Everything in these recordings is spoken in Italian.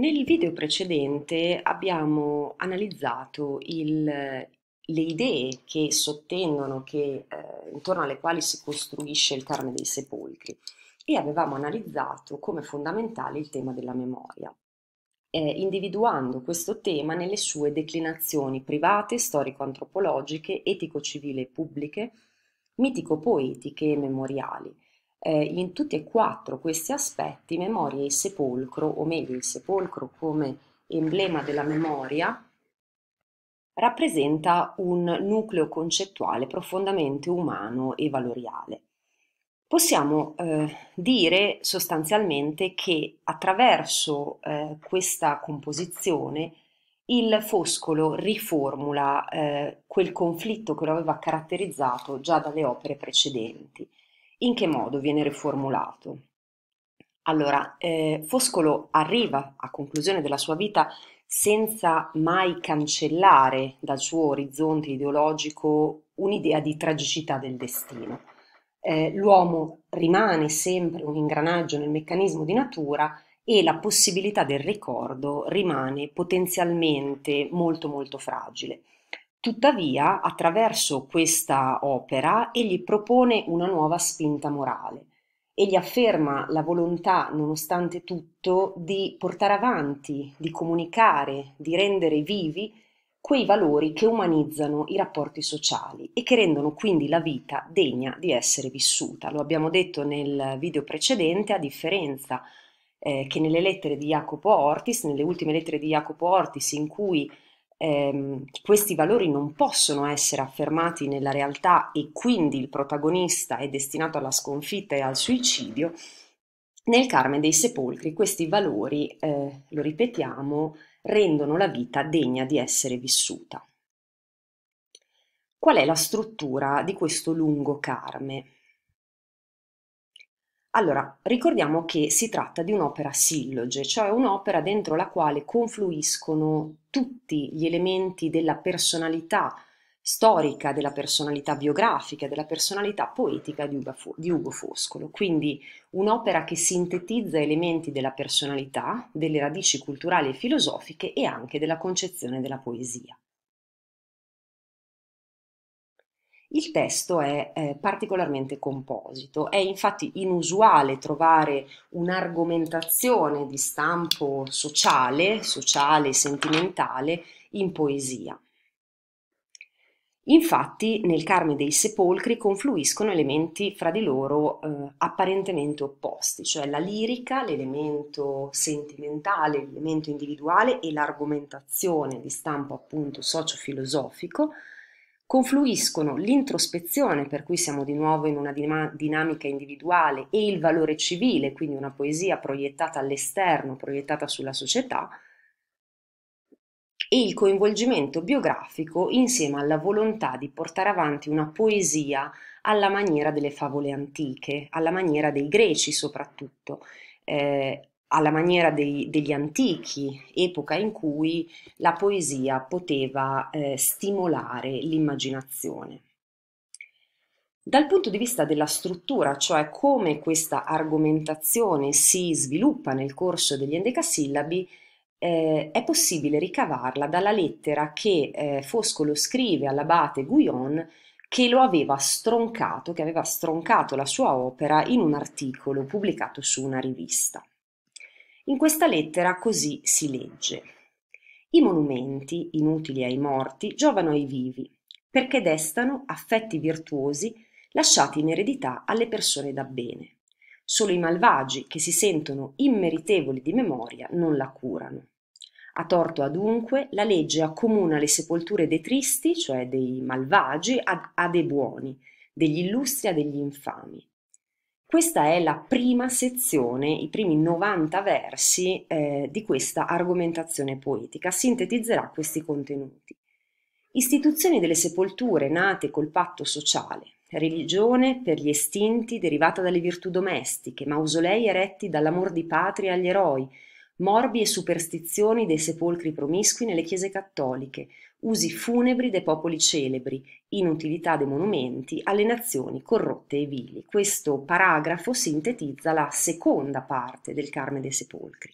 Nel video precedente abbiamo analizzato il, le idee che sottendono, che, eh, intorno alle quali si costruisce il carne dei sepolcri e avevamo analizzato come fondamentale il tema della memoria, eh, individuando questo tema nelle sue declinazioni private, storico-antropologiche, etico-civile e pubbliche, mitico-poetiche e memoriali eh, in tutti e quattro questi aspetti memoria e sepolcro, o meglio il sepolcro come emblema della memoria, rappresenta un nucleo concettuale profondamente umano e valoriale. Possiamo eh, dire sostanzialmente che attraverso eh, questa composizione il Foscolo riformula eh, quel conflitto che lo aveva caratterizzato già dalle opere precedenti in che modo viene riformulato? Allora, eh, Foscolo arriva a conclusione della sua vita senza mai cancellare dal suo orizzonte ideologico un'idea di tragicità del destino. Eh, l'uomo rimane sempre un ingranaggio nel meccanismo di natura e la possibilità del ricordo rimane potenzialmente molto molto fragile. Tuttavia, attraverso questa opera egli propone una nuova spinta morale. Egli afferma la volontà, nonostante tutto, di portare avanti, di comunicare, di rendere vivi quei valori che umanizzano i rapporti sociali e che rendono quindi la vita degna di essere vissuta. Lo abbiamo detto nel video precedente, a differenza eh, che nelle lettere di Jacopo Ortis, nelle ultime lettere di Jacopo Ortis in cui eh, questi valori non possono essere affermati nella realtà e quindi il protagonista è destinato alla sconfitta e al suicidio, nel Carme dei Sepolcri questi valori, eh, lo ripetiamo, rendono la vita degna di essere vissuta. Qual è la struttura di questo lungo Carme? Allora, ricordiamo che si tratta di un'opera silloge, cioè un'opera dentro la quale confluiscono tutti gli elementi della personalità storica, della personalità biografica, della personalità poetica di Ugo, di Ugo Foscolo. Quindi un'opera che sintetizza elementi della personalità, delle radici culturali e filosofiche e anche della concezione della poesia. Il testo è eh, particolarmente composito, è infatti inusuale trovare un'argomentazione di stampo sociale, sociale e sentimentale in poesia. Infatti nel Carme dei Sepolcri confluiscono elementi fra di loro eh, apparentemente opposti, cioè la lirica, l'elemento sentimentale, l'elemento individuale e l'argomentazione di stampo appunto sociofilosofico, filosofico confluiscono l'introspezione, per cui siamo di nuovo in una dinamica individuale, e il valore civile, quindi una poesia proiettata all'esterno, proiettata sulla società, e il coinvolgimento biografico insieme alla volontà di portare avanti una poesia alla maniera delle favole antiche, alla maniera dei greci soprattutto. Eh, alla maniera dei, degli antichi, epoca in cui la poesia poteva eh, stimolare l'immaginazione. Dal punto di vista della struttura, cioè come questa argomentazione si sviluppa nel corso degli endecasillabi, eh, è possibile ricavarla dalla lettera che eh, Foscolo scrive all'abate Guyon che lo aveva stroncato, che aveva stroncato la sua opera in un articolo pubblicato su una rivista. In questa lettera così si legge. I monumenti, inutili ai morti, giovano ai vivi, perché destano affetti virtuosi lasciati in eredità alle persone da bene. Solo i malvagi, che si sentono immeritevoli di memoria, non la curano. A torto adunque, la legge accomuna le sepolture dei tristi, cioè dei malvagi, a, a dei buoni, degli illustri a degli infami. Questa è la prima sezione, i primi 90 versi eh, di questa argomentazione poetica, sintetizzerà questi contenuti. Istituzioni delle sepolture nate col patto sociale, religione per gli estinti derivata dalle virtù domestiche, mausolei eretti dall'amor di patria agli eroi, morbi e superstizioni dei sepolcri promiscui nelle chiese cattoliche, usi funebri dei popoli celebri, inutilità dei monumenti alle nazioni corrotte e vili. Questo paragrafo sintetizza la seconda parte del Carme dei Sepolcri.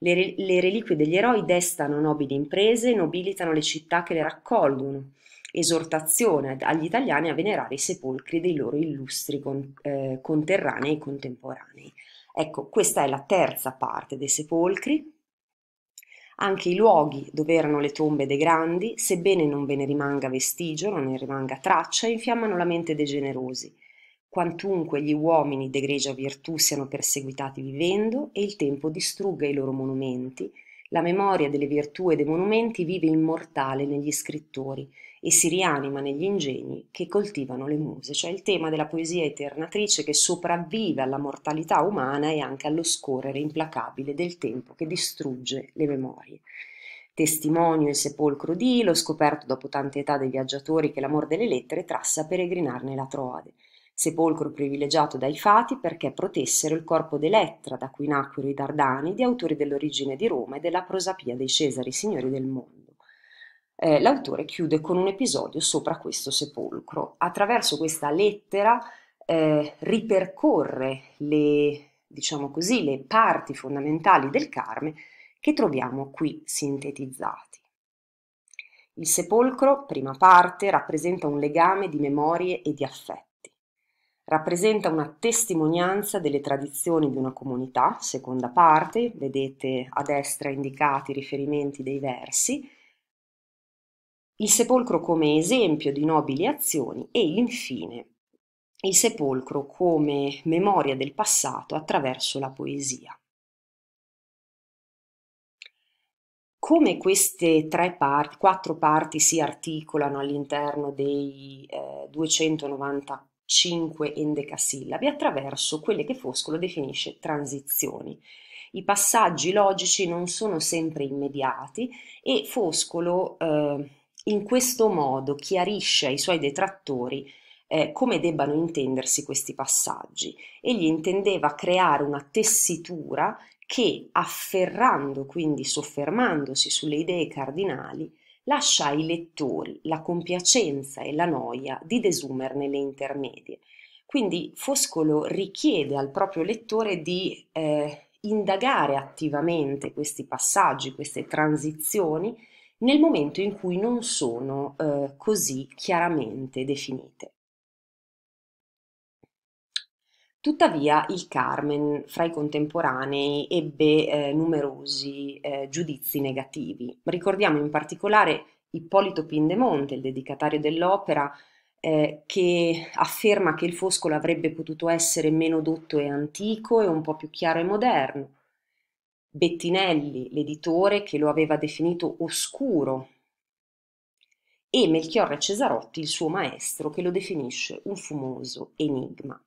Le, le reliquie degli eroi destano nobili imprese e nobilitano le città che le raccolgono. Esortazione agli italiani a venerare i sepolcri dei loro illustri con, eh, conterranei e contemporanei. Ecco, questa è la terza parte dei sepolcri, anche i luoghi dove erano le tombe dei grandi, sebbene non ve ne rimanga vestigio, non ne rimanga traccia, infiammano la mente dei generosi. Quantunque gli uomini d'egregia virtù siano perseguitati vivendo e il tempo distrugga i loro monumenti, la memoria delle virtù e dei monumenti vive immortale negli scrittori e si rianima negli ingegni che coltivano le muse, cioè il tema della poesia eternatrice che sopravvive alla mortalità umana e anche allo scorrere implacabile del tempo che distrugge le memorie. Testimonio il sepolcro di Ilo, scoperto dopo tante età dei viaggiatori che l'amor delle lettere trasse a peregrinarne la Troade sepolcro privilegiato dai fati perché protessero il corpo d'Elettra, da cui nacquero i Dardani, di autori dell'origine di Roma e della prosapia dei Cesari, signori del mondo. Eh, l'autore chiude con un episodio sopra questo sepolcro. Attraverso questa lettera eh, ripercorre le, diciamo così, le parti fondamentali del Carme che troviamo qui sintetizzati. Il sepolcro, prima parte, rappresenta un legame di memorie e di affetti rappresenta una testimonianza delle tradizioni di una comunità, seconda parte, vedete a destra indicati i riferimenti dei versi, il sepolcro come esempio di nobili azioni e infine il sepolcro come memoria del passato attraverso la poesia. Come queste tre parti, quattro parti si articolano all'interno dei eh, 294 cinque endecasillabi attraverso quelle che Foscolo definisce transizioni. I passaggi logici non sono sempre immediati e Foscolo eh, in questo modo chiarisce ai suoi detrattori eh, come debbano intendersi questi passaggi. Egli intendeva creare una tessitura che, afferrando, quindi soffermandosi sulle idee cardinali, lascia ai lettori la compiacenza e la noia di desumerne le intermedie. Quindi Foscolo richiede al proprio lettore di eh, indagare attivamente questi passaggi, queste transizioni, nel momento in cui non sono eh, così chiaramente definite. Tuttavia il "Carmen" fra i contemporanei ebbe eh, numerosi eh, giudizi negativi. Ricordiamo in particolare Ippolito Pindemonte, il dedicatario dell'opera, eh, che afferma che il foscolo avrebbe potuto essere meno dotto e antico e un po' più chiaro e moderno. Bettinelli, l'editore, che lo aveva definito oscuro, e Melchiorre Cesarotti, il suo maestro, che lo definisce un fumoso enigma.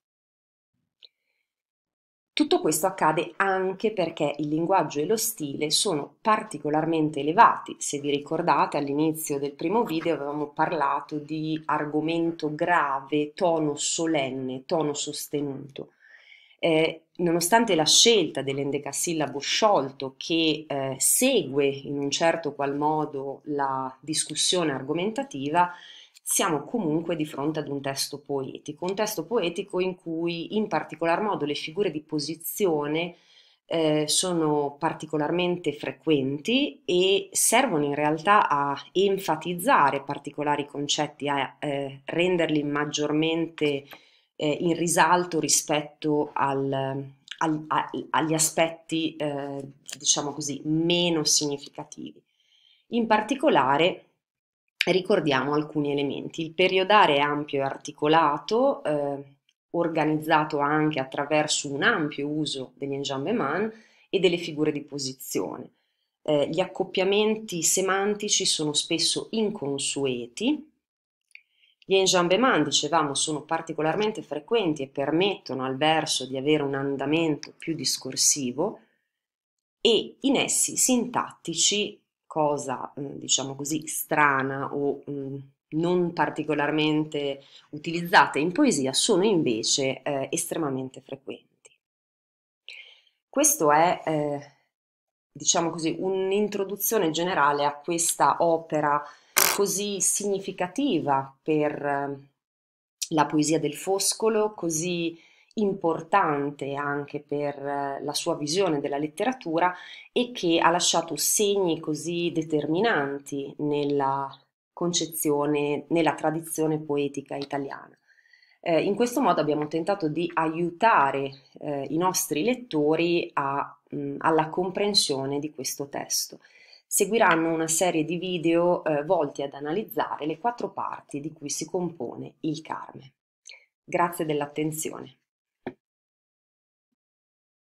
Tutto questo accade anche perché il linguaggio e lo stile sono particolarmente elevati. Se vi ricordate, all'inizio del primo video avevamo parlato di argomento grave, tono solenne, tono sostenuto. Eh, nonostante la scelta dell'endecasillabo sciolto che eh, segue in un certo qual modo la discussione argomentativa, siamo comunque di fronte ad un testo poetico, un testo poetico in cui in particolar modo le figure di posizione eh, sono particolarmente frequenti e servono in realtà a enfatizzare particolari concetti, a eh, renderli maggiormente eh, in risalto rispetto al, al, a, agli aspetti, eh, diciamo così, meno significativi. In particolare, ricordiamo alcuni elementi. Il periodare è ampio e articolato, eh, organizzato anche attraverso un ampio uso degli enjambement e delle figure di posizione. Eh, gli accoppiamenti semantici sono spesso inconsueti. Gli enjambement, dicevamo, sono particolarmente frequenti e permettono al verso di avere un andamento più discorsivo e i nessi sintattici cosa, mhmm, diciamo così, strana o mhmm, non particolarmente utilizzate in poesia sono invece eh, estremamente frequenti. Questo è, eh, diciamo così, un'introduzione generale a questa opera così significativa per eh, la poesia del Foscolo, così importante anche per eh, la sua visione della letteratura e che ha lasciato segni così determinanti nella concezione, nella tradizione poetica italiana. Eh, in questo modo abbiamo tentato di aiutare eh, i nostri lettori a, mh, alla comprensione di questo testo. Seguiranno una serie di video eh, volti ad analizzare le quattro parti di cui si compone il Carme. Grazie dell'attenzione.